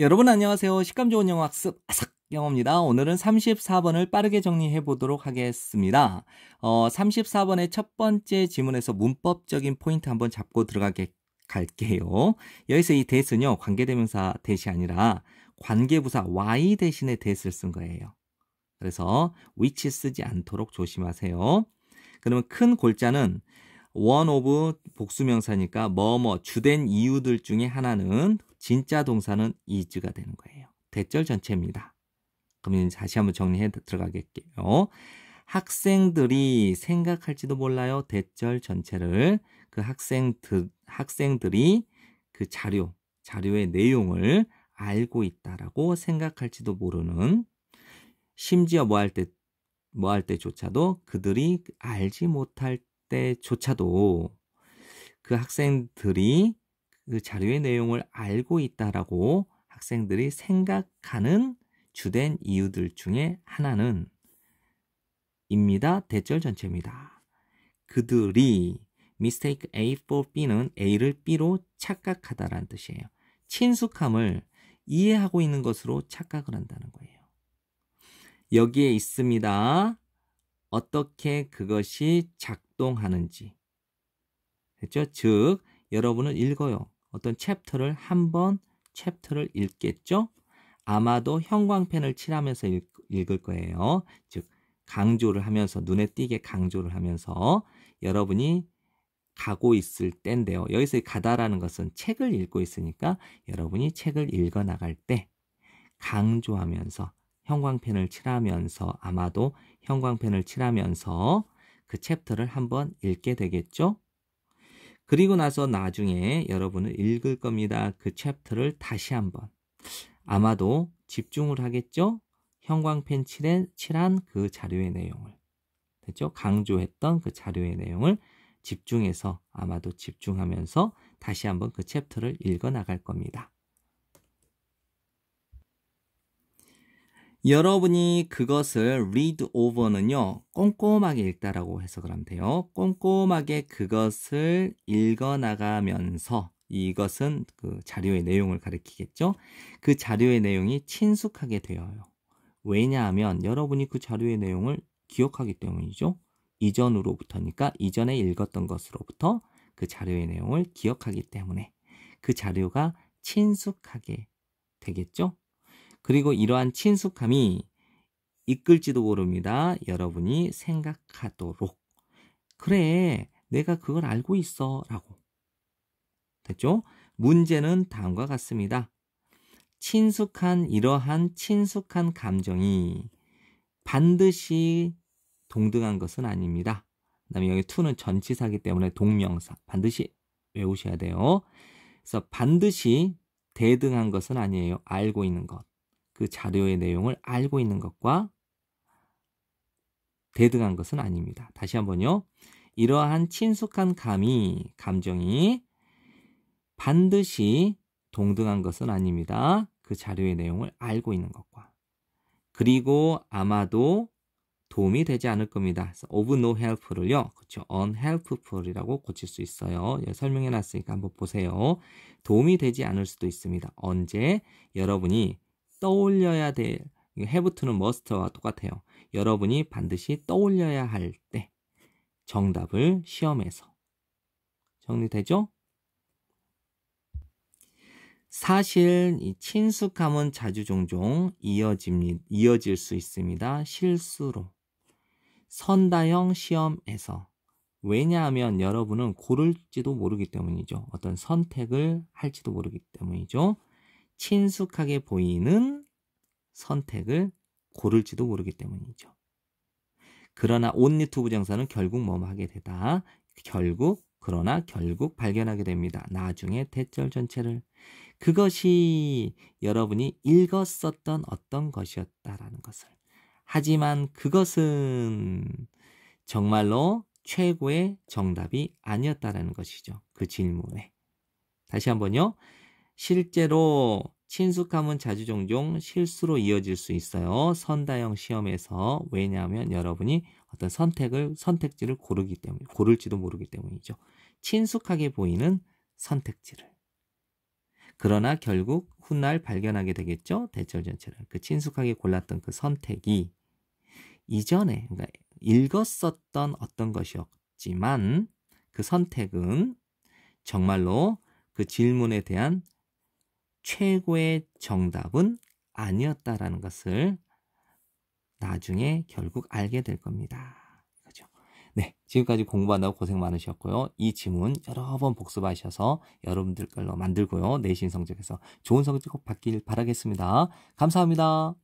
여러분 안녕하세요. 식감 좋은 영어 학습 아삭 영어입니다. 오늘은 34번을 빠르게 정리해 보도록 하겠습니다. 어, 34번의 첫 번째 지문에서 문법적인 포인트 한번 잡고 들어가게 갈게요. 여기서 이 대스는요. 관계대명사 대시 아니라 관계부사 y 대신에 대스를 쓴 거예요. 그래서 which 쓰지 않도록 조심하세요. 그러면 큰 골자는 one of 복수명사니까 뭐뭐 주된 이유들 중에 하나는 진짜 동사는 is가 되는 거예요. 대절 전체입니다. 그러면 다시 한번 정리해 들어가겠게요. 학생들이 생각할지도 몰라요. 대절 전체를 그 학생들 학생들이 그 자료 자료의 내용을 알고 있다라고 생각할지도 모르는 심지어 뭐 할 때 뭐할 뭐 때조차도 그들이 알지 못할 때조차도 그 학생들이 그 자료의 내용을 알고 있다라고 학생들이 생각하는 주된 이유들 중에 하나는 입니다. 대절 전체입니다. 그들이 mistake A for B는 A를 B로 착각하다라는 뜻이에요. 친숙함을 이해하고 있는 것으로 착각을 한다는 거예요. 여기에 있습니다. 어떻게 그것이 작동하는지. 됐죠? 즉, 여러분은 읽어요. 어떤 챕터를 한번 챕터를 읽겠죠. 아마도 형광펜을 칠하면서 읽, 읽을 거예요. 즉 강조를 하면서 눈에 띄게 강조를 하면서 여러분이 가고 있을 때인데요. 여기서 가다라는 것은 책을 읽고 있으니까 여러분이 책을 읽어 나갈 때 강조하면서 형광펜을 칠하면서 아마도 형광펜을 칠하면서 그 챕터를 한번 읽게 되겠죠. 그리고 나서 나중에 여러분은 읽을 겁니다. 그 챕터를 다시 한번. 아마도 집중을 하겠죠? 형광펜 칠에 칠한 그 자료의 내용을. 됐죠? 강조했던 그 자료의 내용을 집중해서 아마도 집중하면서 다시 한번 그 챕터를 읽어 나갈 겁니다. 여러분이 그것을 read over는요, 꼼꼼하게 읽다라고 해석을 하면 돼요. 꼼꼼하게 그것을 읽어나가면서 이것은 그 자료의 내용을 가리키겠죠. 그 자료의 내용이 친숙하게 되어요. 왜냐하면 여러분이 그 자료의 내용을 기억하기 때문이죠. 이전으로부터니까 이전에 읽었던 것으로부터 그 자료의 내용을 기억하기 때문에 그 자료가 친숙하게 되겠죠. 그리고 이러한 친숙함이 이끌지도 모릅니다. 여러분이 생각하도록. 그래, 내가 그걸 알고 있어. 라고. 됐죠? 문제는 다음과 같습니다. 친숙한 이러한 친숙한 감정이 반드시 동등한 것은 아닙니다. 그 다음에 여기 투는 전치사기 때문에 동명사 반드시 외우셔야 돼요. 그래서 반드시 대등한 것은 아니에요. 알고 있는 것. 그 자료의 내용을 알고 있는 것과 대등한 것은 아닙니다. 다시 한번요. 이러한 친숙한 감이, 감정이 반드시 동등한 것은 아닙니다. 그 자료의 내용을 알고 있는 것과. 그리고 아마도 도움이 되지 않을 겁니다. of no help를요. 그렇죠. unhelpful이라고 고칠 수 있어요. 예, 설명해 놨으니까 한번 보세요. 도움이 되지 않을 수도 있습니다. 언제 여러분이 떠올려야 될 h a v 는머스터와 똑같아요. 여러분이 반드시 떠올려야 할 때 정답을 시험에서 정리되죠? 사실 이 친숙함은 자주 종종 이어집니다. 이어질 수 있습니다. 실수로. 선다형 시험에서. 왜냐하면 여러분은 고를지도 모르기 때문이죠. 어떤 선택을 할지도 모르기 때문이죠. 친숙하게 보이는 선택을 고를지도 모르기 때문이죠. 그러나 온유튜브장사는 결국 뭐뭐 하게 되다. 결국 그러나 결국 발견하게 됩니다. 나중에 대절 전체를 그것이 여러분이 읽었었던 어떤 것이었다라는 것을. 하지만 그것은 정말로 최고의 정답이 아니었다라는 것이죠. 그 질문에. 다시 한번요. 실제로 친숙함은 자주 종종 실수로 이어질 수 있어요. 선다형 시험에서 왜냐하면 여러분이 어떤 선택을 선택지를 고르기 때문에 고를지도 모르기 때문이죠. 친숙하게 보이는 선택지를 그러나 결국 훗날 발견하게 되겠죠. 대절 전체를 그 친숙하게 골랐던 그 선택이 이전에 그러니까 읽었었던 어떤 것이었지만 그 선택은 정말로 그 질문에 대한 최고의 정답은 아니었다라는 것을 나중에 결국 알게 될 겁니다. 그죠? 네, 지금까지 공부한다고 고생 많으셨고요. 이 지문 여러 번 복습하셔서 여러분들 걸로 만들고요. 내신 성적에서 좋은 성적 꼭 받길 바라겠습니다. 감사합니다.